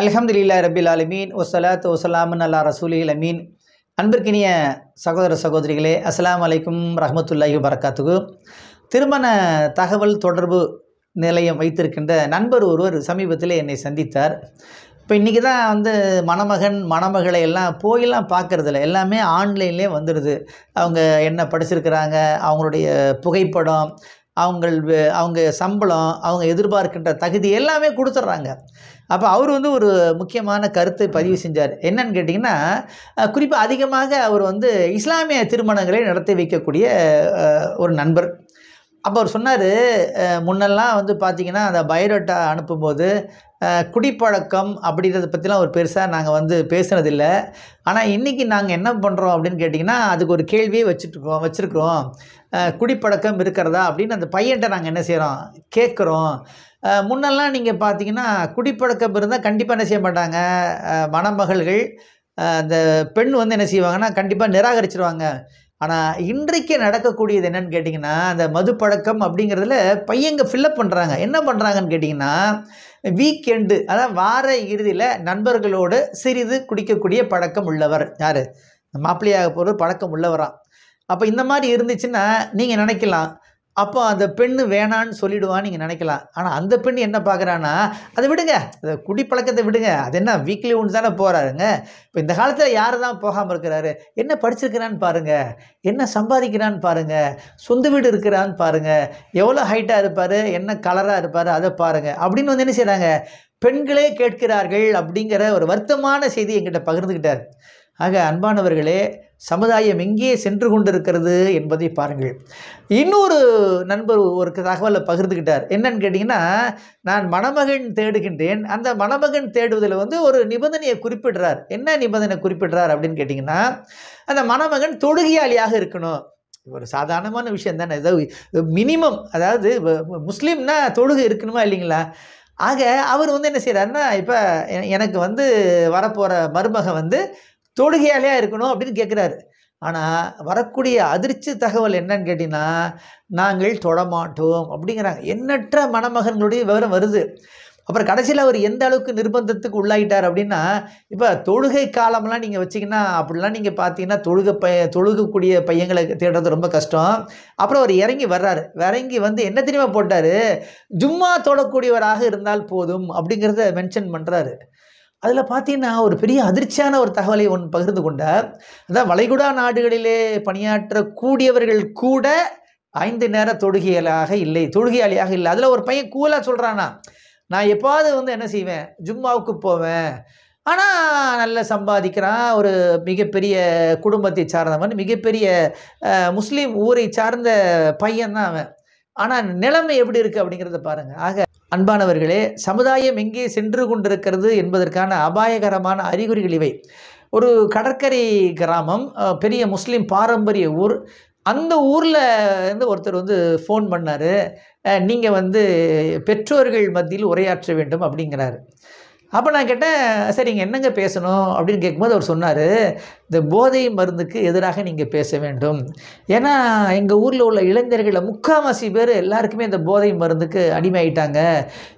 அலமதுல்லா ரபில் அலமீன் ஒசலாத் ஒசலாமன் அல்லா ரசூலி அலமீன் அன்பிற்கினிய சகோதர சகோதரிகளே அஸ்லாம் அலைக்கும் ரஹமத்துல்லாஹி வரகாத்துகு திருமண தகவல் தொடர்பு நிலையம் வைத்திருக்கின்ற நண்பர் ஒருவர் சமீபத்தில் என்னை சந்தித்தார் இப்போ இன்றைக்கி தான் வந்து மணமகன் மணமகளை எல்லாம் போயெல்லாம் பார்க்குறதில்ல எல்லாமே ஆன்லைன்லேயே வந்துடுது அவங்க என்ன படிச்சிருக்கிறாங்க அவங்களுடைய புகைப்படம் அவங்கள் அவங்க சம்பளம் அவங்க எதிர்பார்க்கின்ற தகுதி எல்லாமே கொடுத்துட்றாங்க அப்போ அவர் வந்து ஒரு முக்கியமான கருத்தை பதிவு செஞ்சார் என்னன்னு கேட்டிங்கன்னா குறிப்பாக அதிகமாக அவர் வந்து இஸ்லாமிய திருமணங்களை நடத்தி வைக்கக்கூடிய ஒரு நண்பர் அப்போ அவர் சொன்னார் முன்னெல்லாம் வந்து பார்த்திங்கன்னா அந்த பயோடேட்டா அனுப்பும்போது குடிப்பழக்கம் அப்படிங்கிறத பற்றிலாம் ஒரு பெருசாக நாங்கள் வந்து பேசுனதில்லை ஆனால் இன்றைக்கி நாங்கள் என்ன பண்ணுறோம் அப்படின்னு கேட்டிங்கன்னா அதுக்கு ஒரு கேள்வியே வச்சுட்ருக்கோம் வச்சுருக்கிறோம் குடிப்பழக்கம் இருக்கிறதா அப்படின்னு அந்த பையன்கிட்ட நாங்கள் என்ன செய்கிறோம் கேட்குறோம் முன்னெல்லாம் நீங்கள் பார்த்தீங்கன்னா குடிப்பழக்கம் இருந்தால் கண்டிப்பாக என்ன செய்ய மாட்டாங்க மணமகள்கள் அந்த பெண் வந்து என்ன செய்வாங்கன்னா கண்டிப்பாக நிராகரிச்சிருவாங்க ஆனால் இன்றைக்கு நடக்கக்கூடியது என்னன்னு கேட்டிங்கன்னா அந்த மது பழக்கம் அப்படிங்கிறதுல பையங்க ஃபில்லப் பண்ணுறாங்க என்ன பண்ணுறாங்கன்னு கேட்டிங்கன்னா வீக்கெண்டு அதான் வார இறுதியில் நண்பர்களோடு சிறிது குடிக்கக்கூடிய பழக்கம் உள்ளவர் யார் மாப்பிள்ளையாக போகிற பழக்கம் உள்ளவரான் அப்போ இந்த மாதிரி இருந்துச்சுன்னா நீங்கள் நினைக்கலாம் அப்போ அந்த பெண்ணு வேணான்னு சொல்லிடுவான்னு நீங்கள் நினைக்கலாம் ஆனால் அந்த பெண் என்ன பார்க்குறான்னா அதை விடுங்க அதை குடிப்பழக்கத்தை விடுங்க அது என்ன வீக்லி ஒன்று தானே போகிறாருங்க இப்போ இந்த காலத்தில் யார் தான் போகாமல் இருக்கிறாரு என்ன படிச்சிருக்கிறான்னு பாருங்கள் என்ன சம்பாதிக்கிறான்னு பாருங்கள் சொந்த வீடு இருக்கிறான்னு பாருங்கள் எவ்வளோ ஹைட்டாக இருப்பார் என்ன கலராக இருப்பார் அதை பாருங்கள் அப்படின்னு வந்து என்ன செய்கிறாங்க பெண்களே கேட்கிறார்கள் அப்படிங்கிற ஒரு வருத்தமான செய்தி எங்கிட்ட பகிர்ந்துக்கிட்டார் ஆக அன்பானவர்களே சமுதாயம் எங்கே சென்று கொண்டிருக்கிறது என்பதை பாருங்கள் இன்னொரு நண்பர் ஒரு தகவலை பகிர்ந்துக்கிட்டார் என்னன்னு கேட்டிங்கன்னா நான் மணமகன் தேடுகின்றேன் அந்த மணமகன் தேடுவதில் வந்து ஒரு நிபந்தனையை குறிப்பிடுறார் என்ன நிபந்தனை குறிப்பிடுறார் அப்படின்னு கேட்டிங்கன்னா அந்த மணமகன் தொழுகையாளியாக இருக்கணும் ஒரு சாதாரணமான விஷயம் தானே ஏதாவது மினிமம் அதாவது முஸ்லீம்னா தொழுகை இருக்கணுமா இல்லைங்களா ஆக அவர் வந்து என்ன செய்கிறாருன்னா இப்போ எனக்கு வந்து வரப்போகிற மருமகன் வந்து தொழுகையாலேயா இருக்கணும் அப்படின்னு கேட்குறாரு ஆனால் வரக்கூடிய அதிர்ச்சி தகவல் என்னன்னு கேட்டிங்கன்னா நாங்கள் தொடமாட்டோம் அப்படிங்கிறாங்க எண்ணற்ற மணமகன்களுடைய விவரம் வருது அப்புறம் கடைசியில் அவர் எந்த அளவுக்கு நிர்பந்தத்துக்கு உள்ளாயிட்டார் அப்படின்னா இப்போ தொழுகை காலம்லாம் நீங்கள் வச்சிங்கன்னா அப்படிலாம் நீங்கள் பார்த்தீங்கன்னா தொழுக பைய தொழுகக்கூடிய பையங்களை தேடுறது ரொம்ப கஷ்டம் அப்புறம் அவர் இறங்கி வர்றாரு இறங்கி வந்து என்ன தெரியுமா போட்டார் ஜும்மா தொடக்கூடியவராக இருந்தால் போதும் அப்படிங்கிறத மென்ஷன் பண்ணுறாரு அதில் பார்த்தீங்கன்னா ஒரு பெரிய அதிர்ச்சியான ஒரு தகவலை ஒன்று பகிர்ந்து கொண்டார் அதான் வளைகுடா நாடுகளிலே பணியாற்றக்கூடியவர்கள் கூட ஐந்து நேர தொழுகையலாக இல்லை தொழுகையாளியாக இல்லை அதில் ஒரு பையன் கூலாக சொல்கிறானா நான் எப்பாவது வந்து என்ன செய்வேன் ஜும்மாவுக்கு போவேன் ஆனால் நல்லா சம்பாதிக்கிறான் ஒரு மிகப்பெரிய குடும்பத்தை சார்ந்தவன் மிகப்பெரிய முஸ்லீம் ஊரை சார்ந்த பையன் தான் அவன் ஆனால் நிலைமை எப்படி இருக்குது அப்படிங்கிறத பாருங்கள் ஆக அன்பானவர்களே சமுதாயம் எங்கே சென்று கொண்டிருக்கிறது என்பதற்கான அபாயகரமான அறிகுறிகள் இவை ஒரு கடற்கரை கிராமம் பெரிய முஸ்லீம் பாரம்பரிய ஊர் அந்த ஊரில் இருந்து ஒருத்தர் வந்து ஃபோன் பண்ணார் நீங்கள் வந்து பெற்றோர்கள் மத்தியில் உரையாற்ற வேண்டும் அப்படிங்கிறாரு அப்போ நான் கேட்டேன் சரிங்க என்னங்க பேசணும் அப்படின்னு கேட்கும்போது அவர் சொன்னார் இந்த போதை மருந்துக்கு எதிராக நீங்கள் பேச வேண்டும் ஏன்னா எங்கள் ஊரில் உள்ள இளைஞர்களில் முக்கால்வாசி பேர் எல்லாருக்குமே இந்த போதை மருந்துக்கு அடிமையாயிட்டாங்க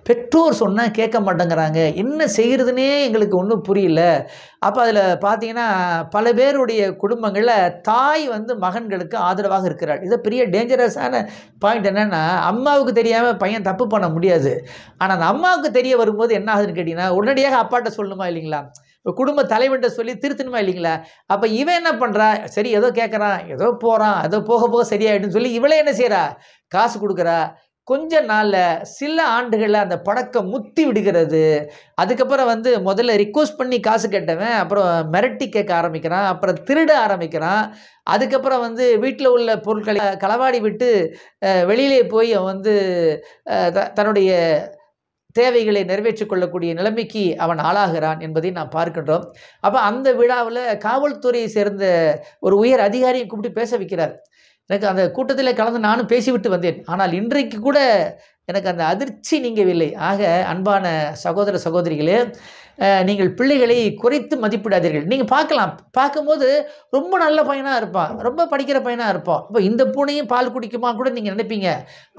பெற்றோர் சொன்னால் கேட்க மாட்டேங்கிறாங்க என்ன செய்கிறதுனே எங்களுக்கு ஒன்றும் புரியல அப்போ அதில் பார்த்தீங்கன்னா பல பேருடைய குடும்பங்களில் தாய் வந்து மகன்களுக்கு ஆதரவாக இருக்கிறாள் இதை பெரிய டேஞ்சரஸான பாயிண்ட் என்னென்னா அம்மாவுக்கு தெரியாமல் பையன் தப்பு பண்ண முடியாது ஆனால் அந்த அம்மாவுக்கு தெரிய வரும்போது என்ன ஆகுதுன்னு கேட்டிங்கன்னா உடனடியாக அப்பாட்ட சொல்லணுமா இல்லைங்களா குடும்ப தலைவன் சொல்லி திருத்தணுமா இல்லைங்களா அப்போ இவன் என்ன பண்ணுறான் சரி ஏதோ கேட்குறான் ஏதோ போகிறான் ஏதோ போக போக சரியாயிடுன்னு சொல்லி இவளே என்ன செய்கிறா காசு கொடுக்குறா கொஞ்ச நாளில் சில ஆண்டுகளில் அந்த பழக்கம் முத்தி விடுகிறது அதுக்கப்புறம் வந்து முதல்ல ரிக்வஸ்ட் பண்ணி காசு கேட்டவன் அப்புறம் மிரட்டி கேட்க ஆரம்பிக்கிறான் அப்புறம் திருட ஆரம்பிக்கிறான் அதுக்கப்புறம் வந்து வீட்டில் உள்ள பொருட்களை களவாடி விட்டு வெளியிலே போய் வந்து தன்னுடைய தேவைகளை நிறைவேற்றி கொள்ளக்கூடிய நிலைமைக்கு அவன் ஆளாகிறான் என்பதை நாம் பார்க்கின்றோம் அப்போ அந்த விழாவில் காவல்துறையை சேர்ந்த ஒரு உயர் அதிகாரியை கூப்பிட்டு பேச வைக்கிறார் எனக்கு அந்த கூட்டத்தில் கலந்து நானும் பேசிவிட்டு வந்தேன் ஆனால் இன்றைக்கு கூட எனக்கு அந்த அதிர்ச்சி நீங்கவில்லை ஆக அன்பான சகோதர சகோதரிகளே நீங்கள் பிள்ளைகளை குறைத்து மதிப்பிடாதீர்கள் நீங்கள் பார்க்கலாம் பார்க்கும்போது ரொம்ப நல்ல பையனாக இருப்பான் ரொம்ப படிக்கிற பையனாக இருப்பான் இப்போ இந்த பூனையும் பால் குடிக்குமா கூட நீங்கள் நினைப்பீங்க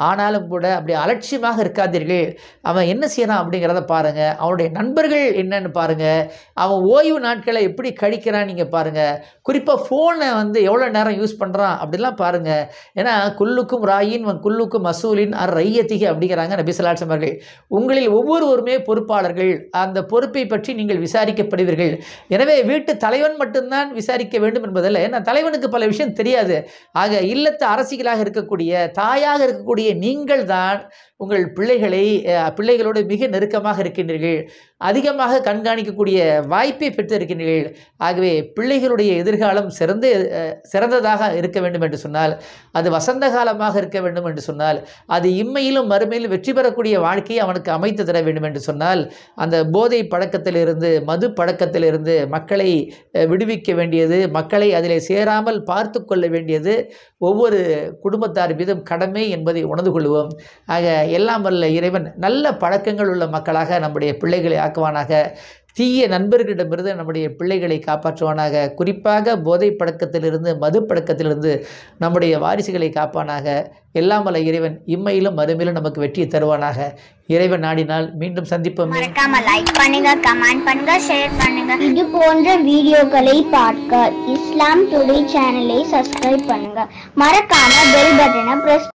ஆனாலும் கூட அப்படி அலட்சியமாக இருக்காதீர்கள் அவன் என்ன செய்கிறான் அப்படிங்கிறத பாருங்கள் அவனுடைய நண்பர்கள் என்னன்னு பாருங்கள் அவன் ஓய்வு நாட்களை எப்படி கழிக்கிறான் நீங்கள் பாருங்கள் குறிப்பாக ஃபோனை வந்து எவ்வளோ நேரம் யூஸ் பண்ணுறான் அப்படிலாம் பாருங்கள் ஏன்னா குல்லுக்கும் ராயின் குல்லுக்கும் மசூலின் அர் ரையத்திகி அப்படிங்கிறாங்க நபிசலாட்சமர்கள் உங்களில் ஒவ்வொருவருமே பொறுப்பாளர்கள் அந்த பொறுப்பை உரிமை பற்றி நீங்கள் விசாரிக்கப்படுவீர்கள் எனவே வீட்டு தலைவன் மட்டும்தான் விசாரிக்க வேண்டும் என்பதில் ஏன்னா தலைவனுக்கு பல விஷயம் தெரியாது ஆக இல்லத்து அரசிகளாக இருக்கக்கூடிய தாயாக இருக்கக்கூடிய நீங்கள் தான் உங்கள் பிள்ளைகளை பிள்ளைகளோடு மிக நெருக்கமாக இருக்கின்றீர்கள் அதிகமாக கண்காணிக்கக்கூடிய வாய்ப்பை பெற்றிருக்கின்றீர்கள் ஆகவே பிள்ளைகளுடைய எதிர்காலம் சிறந்த சிறந்ததாக இருக்க வேண்டும் என்று சொன்னால் அது வசந்த காலமாக இருக்க வேண்டும் என்று சொன்னால் அது இம்மையிலும் மறுமையிலும் வெற்றி பெறக்கூடிய வாழ்க்கையை அவனுக்கு அமைத்து தர வேண்டும் என்று சொன்னால் அந்த போதை பழக்கத்திலிருந்து மது பழக்கத்திலிருந்து மக்களை விடுவிக்க வேண்டியது மக்களை அதில் சேராமல் பார்த்து கொள்ள வேண்டியது ஒவ்வொரு குடும்பத்தார் மீதும் கடமை என்பதை உணர்ந்து கொள்வோம் ஆக எல்லாம் வல்ல இறைவன் நல்ல பழக்கங்கள் உள்ள மக்களாக நம்முடைய பிள்ளைகளை காக்குவானாக தீய நண்பர்களிடமிருந்து நம்முடைய பிள்ளைகளை காப்பாற்றுவானாக குறிப்பாக போதை பழக்கத்திலிருந்து மது பழக்கத்திலிருந்து நம்முடைய வாரிசுகளை காப்பானாக எல்லாமல இறைவன் இம்மையிலும் மறுமையிலும் நமக்கு வெற்றியை தருவானாக இறைவன் நாடினால் மீண்டும் சந்திப்போம் இது போன்ற வீடியோக்களை பார்க்க இஸ்லாம் டுடே சேனலை சப்ஸ்கிரைப் பண்ணுங்க மறக்காம பெல் பட்டனை பிரஸ்